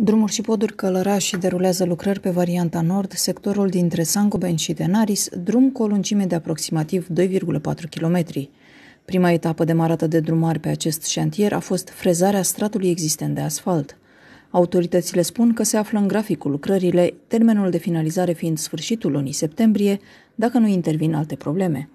Drumuri și poduri călărași derulează lucrări pe varianta nord, sectorul dintre Sangoben și Denaris, drum cu o lungime de aproximativ 2,4 km. Prima etapă demarată de drumari pe acest șantier a fost frezarea stratului existent de asfalt. Autoritățile spun că se află în graficul lucrările, termenul de finalizare fiind sfârșitul lunii septembrie, dacă nu intervin alte probleme.